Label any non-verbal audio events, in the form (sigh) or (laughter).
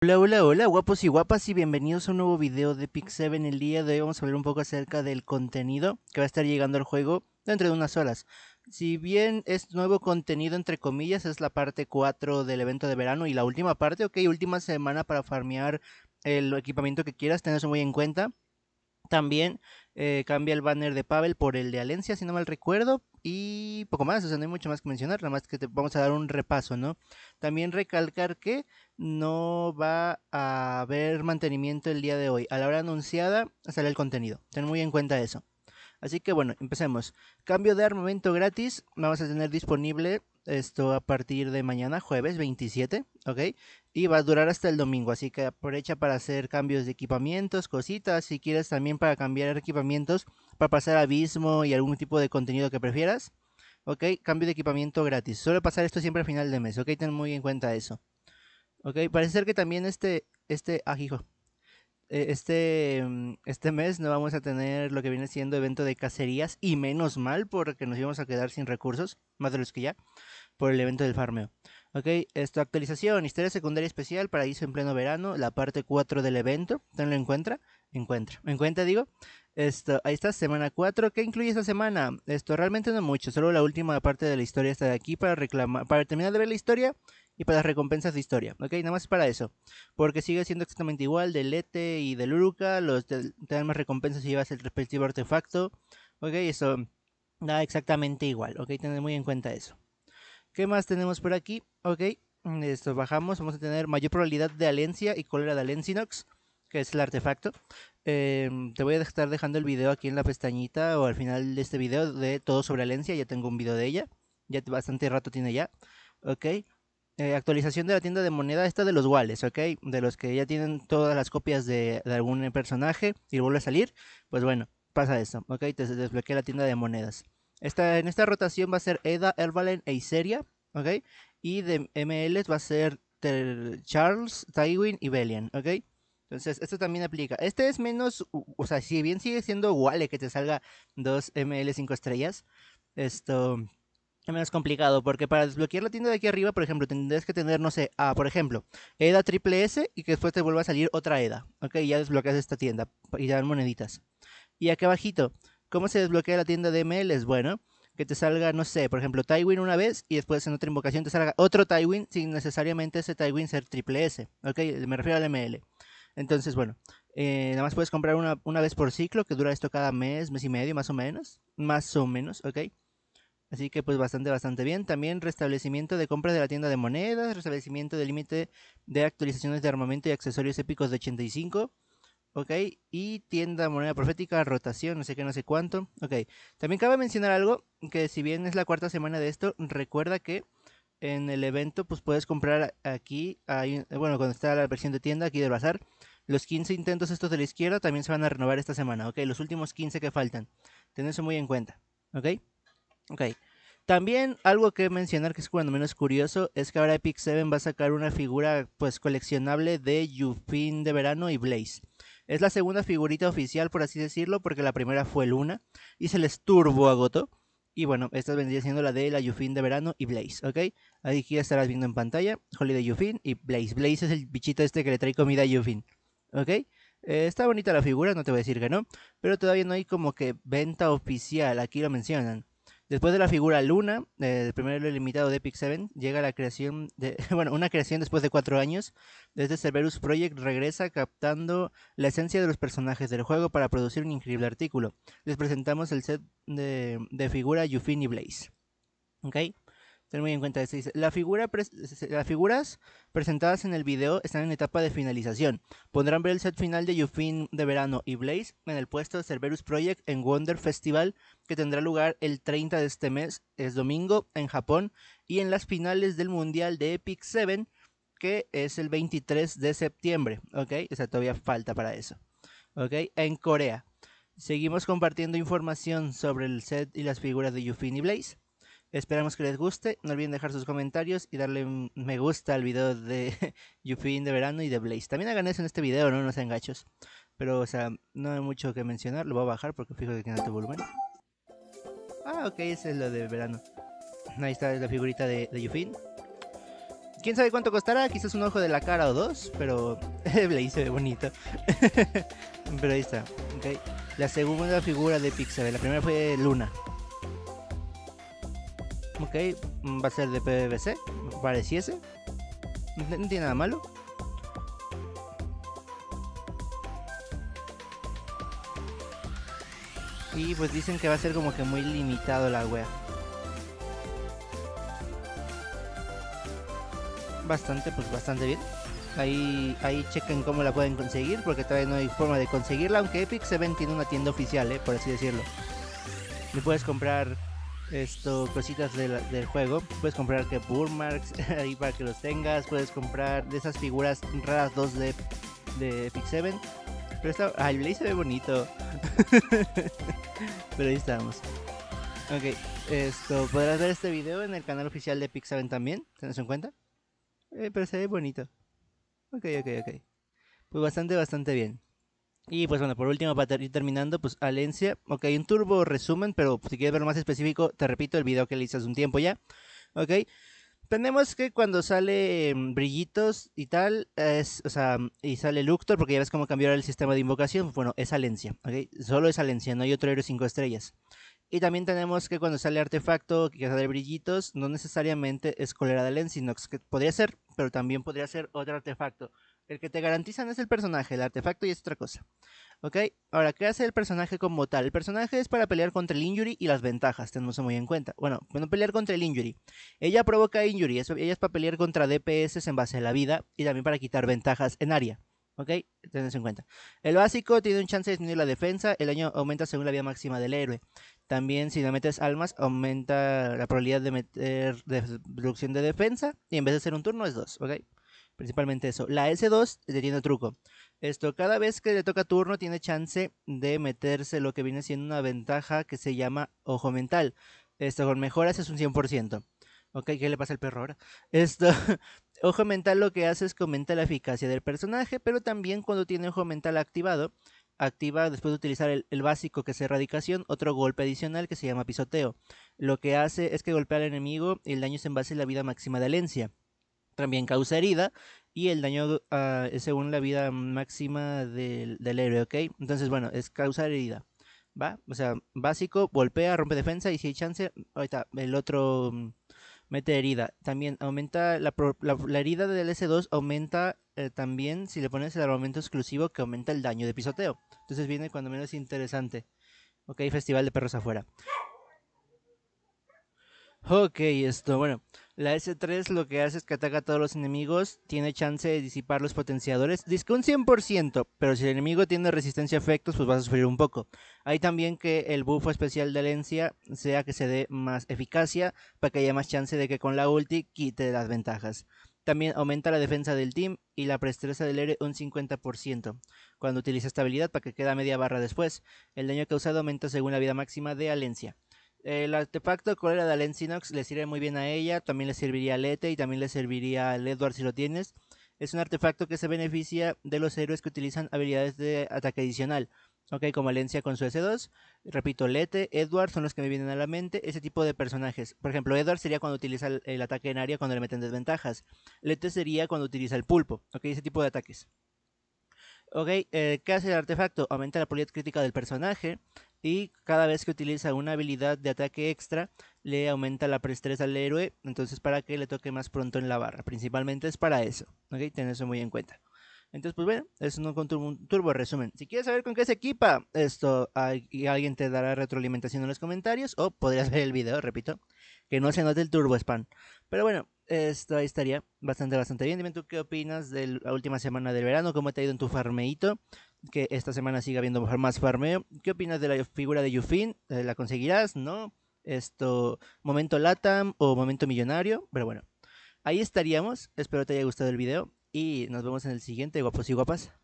Hola, hola, hola, guapos y guapas y bienvenidos a un nuevo video de pix 7. El día de hoy vamos a hablar un poco acerca del contenido que va a estar llegando al juego dentro de unas horas. Si bien es nuevo contenido, entre comillas, es la parte 4 del evento de verano y la última parte, ok, última semana para farmear el equipamiento que quieras, eso muy en cuenta. También eh, cambia el banner de Pavel por el de Alencia, si no mal recuerdo. Y poco más, o sea, no hay mucho más que mencionar, nada más que te vamos a dar un repaso, ¿no? También recalcar que no va a haber mantenimiento el día de hoy. A la hora anunciada sale el contenido. Ten muy en cuenta eso. Así que bueno, empecemos. Cambio de armamento gratis vamos a tener disponible esto a partir de mañana, jueves 27, ¿ok? Y va a durar hasta el domingo, así que aprovecha para hacer cambios de equipamientos, cositas, si quieres también para cambiar equipamientos, para pasar abismo y algún tipo de contenido que prefieras, ¿ok? Cambio de equipamiento gratis. Solo pasar esto siempre a final de mes, ¿ok? Ten muy en cuenta eso. ¿Ok? Parece ser que también este, este, ah, eh, este, mm, este mes no vamos a tener lo que viene siendo evento de cacerías y menos mal porque nos íbamos a quedar sin recursos, más de los que ya, por el evento del farmeo. Ok, esto actualización, historia secundaria especial, paraíso en pleno verano, la parte 4 del evento, tenlo en cuenta, encuentra, en cuenta digo, esto, ahí está, semana 4, ¿qué incluye esta semana? Esto realmente no mucho, solo la última parte de la historia está de aquí para reclamar, para terminar de ver la historia y para las recompensas de historia, ¿ok? Nada más para eso, porque sigue siendo exactamente igual del Lete y del Uruka, los te, dan más recompensas si llevas el respectivo artefacto, ¿ok? Eso da exactamente igual, ¿ok? Tened muy en cuenta eso. ¿Qué más tenemos por aquí? ¿Ok? Esto bajamos, vamos a tener mayor probabilidad de Alencia y cólera de Alencinox, que es el artefacto. Em, te voy a estar dejando el video aquí en la pestañita o al final de este video de todo sobre Alencia, ya tengo un video de ella, ya bastante rato tiene ya, ¿ok? Eh, actualización de la tienda de moneda esta de los wallets, ¿ok? De los que ya tienen todas las copias de, algún personaje y vuelve a salir, pues bueno, pasa eso, ¿ok? Te desbloquea la tienda de monedas. Esta, en esta rotación va a ser Eda, Ervalen e Iseria, ¿ok? Y de MLs va a ser Charles, Tywin y Belian, ¿ok? Entonces, esto también aplica. Este es menos, o sea, si bien sigue siendo Wale que te salga dos ML 5 estrellas, esto más complicado, porque para desbloquear la tienda de aquí arriba, por ejemplo, tendrías que tener, no sé, ah, por ejemplo, EDA triple S y que después te vuelva a salir otra EDA. Ok, ya desbloqueas esta tienda y te dan moneditas. Y acá abajito, ¿cómo se desbloquea la tienda de ML? Es Bueno, que te salga, no sé, por ejemplo, Tywin una vez y después en otra invocación te salga otro Tywin sin necesariamente ese Tywin ser triple S. Ok, me refiero al ML. Entonces, bueno, eh, nada más puedes comprar una, una vez por ciclo, que dura esto cada mes, mes y medio, más o menos. Más o menos, ok. Así que pues bastante, bastante bien. También restablecimiento de compras de la tienda de monedas, restablecimiento del límite de actualizaciones de armamento y accesorios épicos de 85. Ok, y tienda moneda profética, rotación, no sé qué, no sé cuánto. Ok, también cabe mencionar algo que si bien es la cuarta semana de esto, recuerda que en el evento pues puedes comprar aquí, bueno, cuando está la versión de tienda aquí del bazar, los 15 intentos estos de la izquierda también se van a renovar esta semana, ok, los últimos 15 que faltan. Ten eso muy en cuenta, ok. Ok. También algo que mencionar que es cuando menos curioso es que ahora Epic 7 va a sacar una figura pues coleccionable de Yufin de verano y Blaze. Es la segunda figurita oficial por así decirlo porque la primera fue Luna y se les turbo Goto. Y bueno, esta vendría siendo la de la Yufin de verano y Blaze, ¿ok? Aquí ya estarás viendo en pantalla de Yufin y Blaze. Blaze es el bichito este que le trae comida a Yufin, ¿ok? Eh, está bonita la figura, no te voy a decir que no, pero todavía no hay como que venta oficial, aquí lo mencionan. Después de la figura Luna, eh, el primer limitado de Epic 7, llega la creación de, (laughs) bueno, una creación después de cuatro años. Desde Cerberus Project regresa captando la esencia de los personajes del juego para producir un increíble artículo. Les presentamos el set de, de figura y Blaze. ¿Ok? Ten muy en cuenta esto. la figura las figuras presentadas en el video están en etapa de finalización. Pondrán ver el set final de Yufin de verano y Blaze en el puesto de Cerberus Project en Wonder Festival que tendrá lugar el 30 de este mes, es domingo, en Japón y en las finales del Mundial de Epic 7 que es el 23 de septiembre. ¿Ok? O sea, todavía falta para eso. ¿Ok? En Corea. Seguimos compartiendo información sobre el set y las figuras de Yufin y Blaze. Esperamos que les guste. No olviden dejar sus comentarios y darle me gusta al video de (laughs) Yufin de verano y de Blaze. También hagan eso en este video, no, Nos sean gachos. Pero, o sea, no hay mucho que mencionar. Lo voy a bajar porque fijo que no tengo volumen. Ah, ok, ese es lo de verano. Ahí está la figurita de, de Yufin. ¿Quién sabe cuánto costará? Quizás un ojo de la cara o dos, pero (laughs) Blaze se ve bonito. (laughs) pero ahí está, ok. La segunda figura de Pixar, la primera fue Luna. Ok, mm, va a ser de PVC, pareciese. No tiene nada malo. Y pues dicen que va a ser como que muy limitado la wea. Bastante, pues bastante bien. Ahí, ahí chequen cómo la pueden conseguir, porque todavía no hay forma de conseguirla, aunque Epic Seven tiene una tienda oficial, eh, por así decirlo. Le puedes comprar esto, cositas del juego. Puedes comprar que bookmarks (laughs) ahí para que los tengas. Puedes comprar de esas figuras raras 2D de Epic 7. Pero está. Ay, se ve bonito. (laughs) Pero ahí estamos. Ok, esto. Podrás ver este video en el canal oficial de 7 también. ¿Tenés en cuenta? Eh, pero se ve bonito. Ok, ok, ok. Pues bastante, bastante bien. Y pues bueno, por último, para ir terminando, pues Alencia. Ok, un turbo resumen, pero pues, si quieres verlo más específico, te repito el video que le hice hace un tiempo ya. Ok. Tenemos que cuando sale em, Brillitos y tal, es, o sea, y sale Luctor, porque ya ves cómo cambió el sistema de invocación. Bueno, es Alencia, ¿ok? Solo es Alencia, no hay otro héroe 5 estrellas. Y también tenemos que cuando sale Artefacto, que sale Brillitos, no necesariamente es Colera de Alencia, sino que podría ser, pero también podría ser otro artefacto. El que te garantizan es el personaje, el artefacto y es otra cosa. ¿Ok? Ahora, ¿qué hace el personaje como tal? El personaje es para pelear contra el injury y las ventajas, tenemos muy en cuenta. Bueno, no pelear contra el injury. Ella provoca injury, eso ella es para pelear contra DPS en base a la vida y también para quitar ventajas en área. ¿Ok? Tenemos en cuenta. El básico tiene un chance de disminuir la defensa, el daño aumenta según la vida máxima del héroe. También si no metes almas, aumenta la probabilidad de meter reducción de defensa y en vez de ser un turno es dos, ¿ok? Principalmente eso. La S2 tiene truco. Esto, cada vez que le toca turno tiene chance de meterse lo que viene siendo una ventaja que se llama ojo mental. Esto con mejoras es un 100%. Ok, ¿qué le pasa al perro ahora? Esto, (laughs) ojo mental lo que hace es que aumenta la eficacia del personaje, pero también cuando tiene ojo mental activado, activa después de utilizar el, básico que es erradicación, otro golpe adicional que se llama pisoteo. Lo que hace es que golpea al enemigo y el daño es en base a la vida máxima de Alencia también causa herida y el daño ah, es según la vida máxima del, del, héroe, ¿ok? Entonces, bueno, es causar herida, ¿va? O sea, básico, golpea, rompe defensa y si hay chance, ahí el otro mm, mete herida. También aumenta la, herida del S2, aumenta eh, también si le pones el armamento exclusivo que aumenta el daño de pisoteo. Entonces viene cuando menos interesante. Ok, Festival de Perros afuera. Ok, esto, bueno. La S3 lo que hace es que ataca a todos los enemigos, tiene chance de disipar los potenciadores, disque un 100%, pero si el enemigo tiene resistencia a efectos, pues vas a sufrir un poco. Hay también que el buffo especial de Alencia sea que se dé más eficacia, para que haya más chance de que con la ulti quite las ventajas. También aumenta la defensa del team y la prestreza del héroe un 50% cuando utiliza esta habilidad para que queda media barra después. El daño causado aumenta según la vida máxima de Alencia. Eh, el artefacto de la de Alencinox le sirve muy bien a ella, también le serviría a Lete y también le serviría al Edward si lo tienes. Es un artefacto que se beneficia de los héroes que utilizan habilidades de ataque adicional. Ok, como Alencia con su S2. Repito, Lete, Edward son los que me vienen a la mente. Ese tipo de personajes. Por ejemplo, Edward sería cuando utiliza el, ataque en área cuando le meten desventajas. Lete sería cuando utiliza el pulpo. ese tipo de ataques. Ok, eh, ¿qué hace el artefacto? Aumenta la probabilidad crítica del personaje, y cada vez que utiliza una habilidad de ataque extra le aumenta la prestreza al héroe, entonces para que le toque más pronto en la barra, principalmente es para eso, ¿ok? Ten eso muy en cuenta. Entonces, pues bueno, es un, turbo, un turbo resumen. Si quieres saber con qué se equipa esto, alguien te dará retroalimentación en los comentarios, o podrías (laughs) ver el video, repito, que no se note el turbo spam. Pero bueno, esto ahí estaría bastante, bastante bien. Dime tú qué opinas de la última semana del verano, cómo te ha ido en tu farmeito que esta semana siga habiendo más farmeo. ¿Qué opinas de la figura de Yufin? Eh, ¿La conseguirás? ¿No? Esto, momento LATAM o momento millonario. Pero bueno, ahí estaríamos. Espero te haya gustado el video y nos vemos en el siguiente, guapos y guapas.